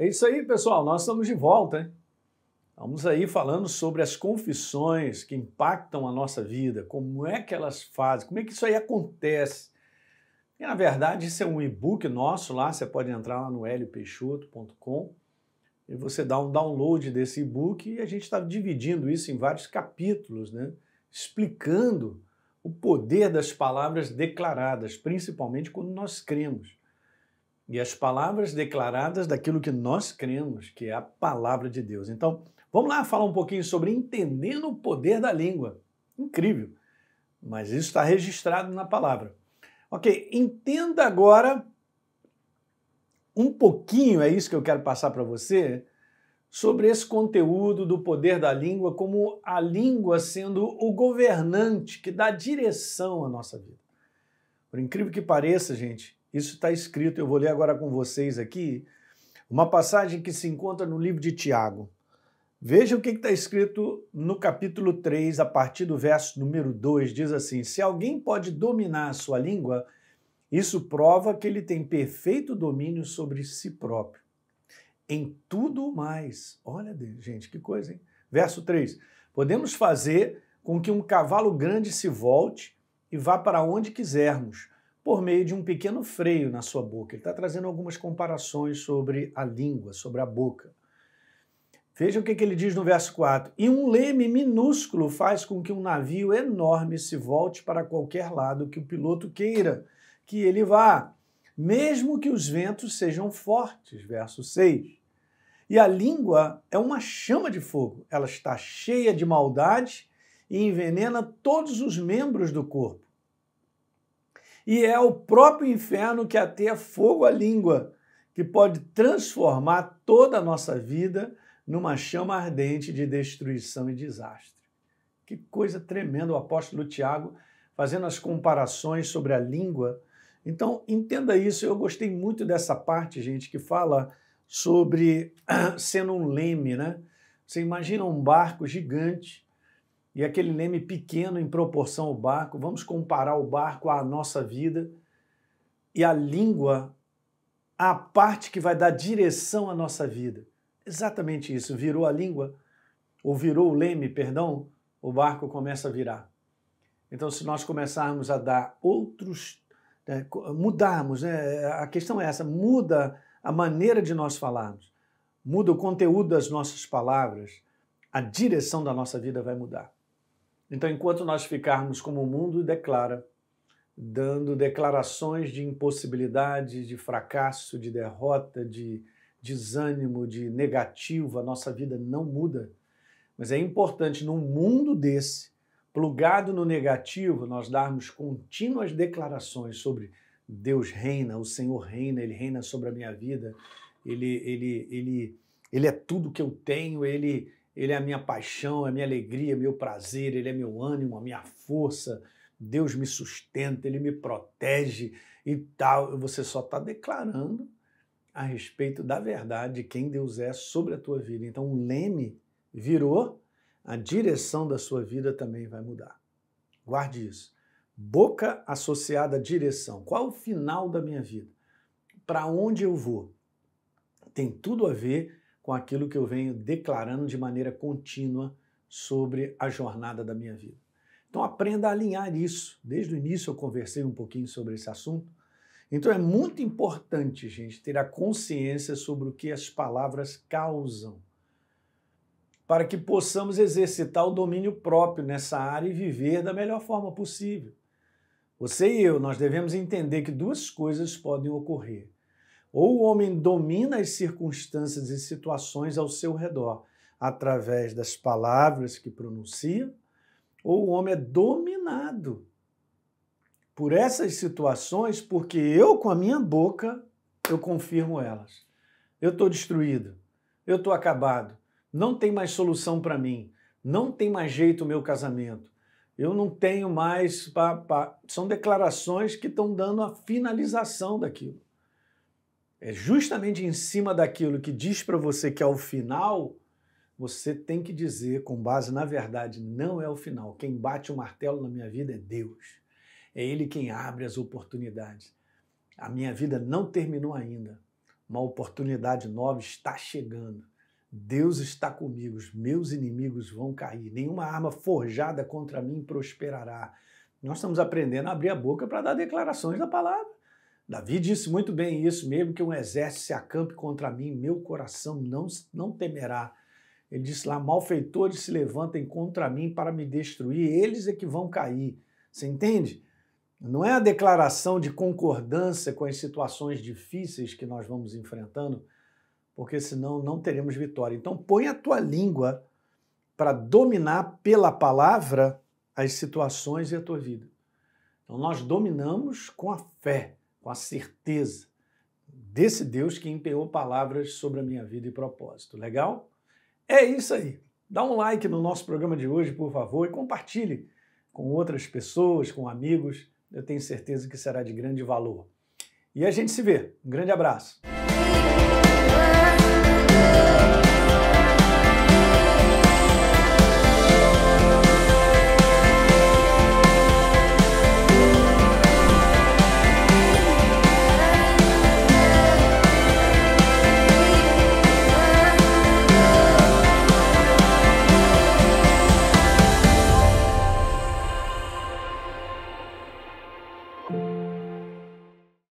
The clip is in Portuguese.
É isso aí, pessoal. Nós estamos de volta. Hein? Vamos aí falando sobre as confissões que impactam a nossa vida, como é que elas fazem, como é que isso aí acontece. E, na verdade, isso é um e-book nosso lá, você pode entrar lá no hélioPeixoto.com e você dá um download desse e-book e a gente está dividindo isso em vários capítulos, né? explicando o poder das palavras declaradas, principalmente quando nós cremos e as palavras declaradas daquilo que nós cremos, que é a palavra de Deus. Então, vamos lá falar um pouquinho sobre entendendo o poder da língua. Incrível. Mas isso está registrado na palavra. Ok, entenda agora um pouquinho, é isso que eu quero passar para você, sobre esse conteúdo do poder da língua, como a língua sendo o governante que dá direção à nossa vida. Por incrível que pareça, gente, isso está escrito, eu vou ler agora com vocês aqui, uma passagem que se encontra no livro de Tiago. Veja o que está escrito no capítulo 3, a partir do verso número 2, diz assim: Se alguém pode dominar a sua língua, isso prova que ele tem perfeito domínio sobre si próprio. Em tudo mais. Olha, gente, que coisa, hein? Verso 3: Podemos fazer com que um cavalo grande se volte e vá para onde quisermos por meio de um pequeno freio na sua boca. Ele está trazendo algumas comparações sobre a língua, sobre a boca. Veja o que, que, ele diz no verso 4. E um leme minúsculo faz com que um navio enorme se volte para qualquer lado que o piloto queira que ele vá, mesmo que os ventos sejam fortes. Verso 6. E a língua é uma chama de fogo, ela está cheia de maldade e envenena todos os membros do corpo. E é o próprio inferno que ateia fogo à língua, que pode transformar toda a nossa vida numa chama ardente de destruição e desastre. Que coisa tremenda o apóstolo Tiago fazendo as comparações sobre a língua. Então, entenda isso. Eu gostei muito dessa parte, gente, que fala sobre ah, sendo um leme, né? Você imagina um barco gigante e aquele leme pequeno em proporção ao barco, vamos comparar o barco à nossa vida e a língua à parte que vai dar direção à nossa vida. Exatamente isso, virou a língua, ou virou o leme, perdão, o barco começa a virar. Então, se nós começarmos a dar outros, né, mudarmos, né, a questão é essa, muda a maneira de nós falarmos, muda o conteúdo das nossas palavras, a direção da nossa vida vai mudar. Então, enquanto nós ficarmos como o mundo declara, dando declarações de impossibilidade, de fracasso, de derrota, de desânimo, de negativo, a nossa vida não muda. Mas é importante, num mundo desse, plugado no negativo, nós darmos contínuas declarações sobre Deus reina, o Senhor reina, Ele reina sobre a minha vida, Ele, ele, ele, ele é tudo que eu tenho, Ele ele é a minha paixão, é a minha alegria, meu prazer, ele é meu ânimo, a minha força. Deus me sustenta, ele me protege e tal. Você só está declarando a respeito da verdade, de quem Deus é sobre a tua vida. Então, o leme virou, a direção da sua vida também vai mudar. Guarde isso. Boca associada à direção. Qual é o final da minha vida? Para onde eu vou? Tem tudo a ver com aquilo que eu venho declarando de maneira contínua sobre a jornada da minha vida. Então aprenda a alinhar isso. Desde o início eu conversei um pouquinho sobre esse assunto. Então é muito importante, gente, ter a consciência sobre o que as palavras causam, para que possamos exercitar o domínio próprio nessa área e viver da melhor forma possível. Você e eu, nós devemos entender que duas coisas podem ocorrer ou o homem domina as circunstâncias e situações ao seu redor através das palavras que pronuncia, ou o homem é dominado por essas situações, porque eu, com a minha boca, eu confirmo elas. Eu estou destruído, eu estou acabado, não tem mais solução para mim, não tem mais jeito o meu casamento, eu não tenho mais. Pá, pá. São declarações que estão dando a finalização daquilo é justamente em cima daquilo que diz para você que é o final, você tem que dizer, com base na verdade, não é o final. Quem bate o martelo na minha vida é Deus. É Ele quem abre as oportunidades. A minha vida não terminou ainda. Uma oportunidade nova está chegando. Deus está comigo, os meus inimigos vão cair, nenhuma arma forjada contra mim prosperará. Nós estamos aprendendo a abrir a boca para dar declarações da palavra. Davi disse muito bem isso, mesmo que um exército se acampe contra mim, meu coração não, não temerá. Ele disse lá: malfeitores se levantem contra mim para me destruir, eles é que vão cair. Você entende? Não é a declaração de concordância com as situações difíceis que nós vamos enfrentando, porque senão não teremos vitória. Então, põe a tua língua para dominar pela palavra as situações e a tua vida. Então, nós dominamos com a fé com a certeza desse Deus que empenhou palavras sobre a minha vida e propósito. Legal? É isso aí. Dá um like no nosso programa de hoje, por favor, e compartilhe com outras pessoas, com amigos. Eu tenho certeza que será de grande valor. E a gente se vê. Um grande abraço.